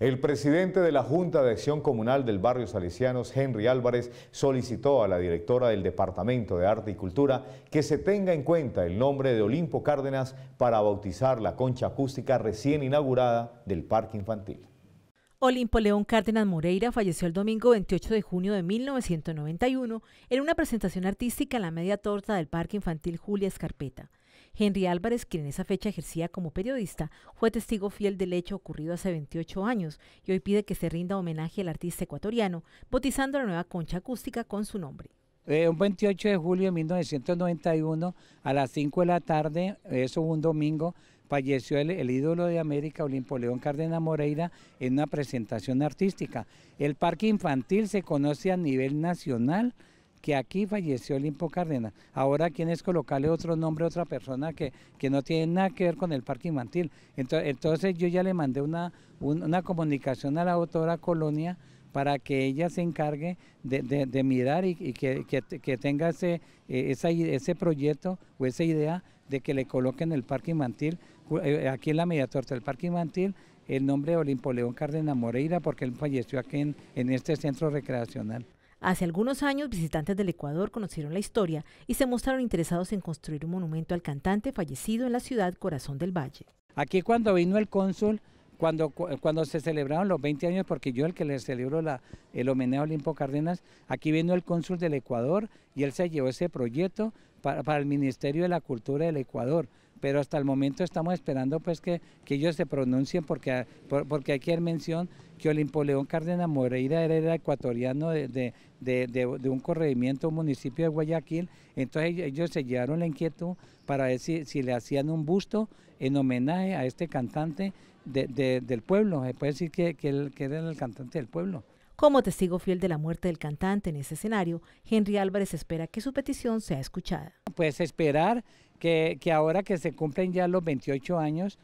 El presidente de la Junta de Acción Comunal del Barrio Salesianos, Henry Álvarez, solicitó a la directora del Departamento de Arte y Cultura que se tenga en cuenta el nombre de Olimpo Cárdenas para bautizar la concha acústica recién inaugurada del Parque Infantil. Olimpo León Cárdenas Moreira falleció el domingo 28 de junio de 1991 en una presentación artística en la media torta del Parque Infantil Julia Escarpeta. Henry Álvarez, quien en esa fecha ejercía como periodista, fue testigo fiel del hecho ocurrido hace 28 años y hoy pide que se rinda homenaje al artista ecuatoriano, bautizando la nueva concha acústica con su nombre. Eh, un 28 de julio de 1991, a las 5 de la tarde, eso un domingo, falleció el, el, ídolo de América, Olimpo León Cárdenas Moreira, en una presentación artística. El parque infantil se conoce a nivel nacional que aquí falleció Olimpo Cárdenas. Ahora quién es colocarle otro nombre a otra persona que, que no tiene nada que ver con el parque infantil. Entonces, yo ya le mandé una, una comunicación a la autora Colonia para que ella se encargue de, mirar y, que, tenga ese, e, ese proyecto o esa idea de que le coloquen el parque infantil, eh, aquí en la media torta del parque infantil, el nombre de Olimpo León Cárdenas Moreira, porque él falleció aquí en este centro recreacional. Hace algunos años, visitantes del Ecuador conocieron la historia y se mostraron interesados en construir un monumento al cantante fallecido en la ciudad Corazón del Valle. Aquí cuando vino el cónsul, cuando, cuando se celebraron los 20 años, porque yo el que le celebro el homenaje a Olimpo Cárdenas, aquí vino el cónsul del Ecuador y él se llevó ese proyecto para el Ministerio de la Cultura del Ecuador pero hasta el momento estamos esperando pues que, que ellos se pronuncien porque, ah, porque hay que mención que Olimpo León Cárdenas Moreira era, ecuatoriano de, un corregimiento, un municipio de Guayaquil, entonces ellos se llevaron la inquietud para ver si, le hacían un busto en homenaje a este cantante del pueblo, se puede decir que, que, que era el cantante del pueblo. Como testigo fiel de la muerte del cantante en ese escenario, Henry Álvarez espera que su petición sea escuchada. Pues esperar que, que ahora que se cumplen ya los 28 años,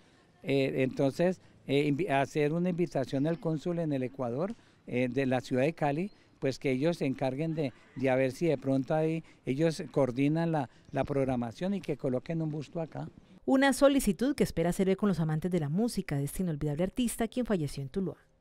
eh, entonces eh, hacer una invitación al cónsul en el Ecuador eh, de la ciudad de Cali, pues que ellos se encarguen de, a ver si de pronto ahí ellos coordinan la, la programación y que coloquen un busto acá. Una solicitud que espera hacer con los amantes de la música de este inolvidable artista quien falleció en Tuluá.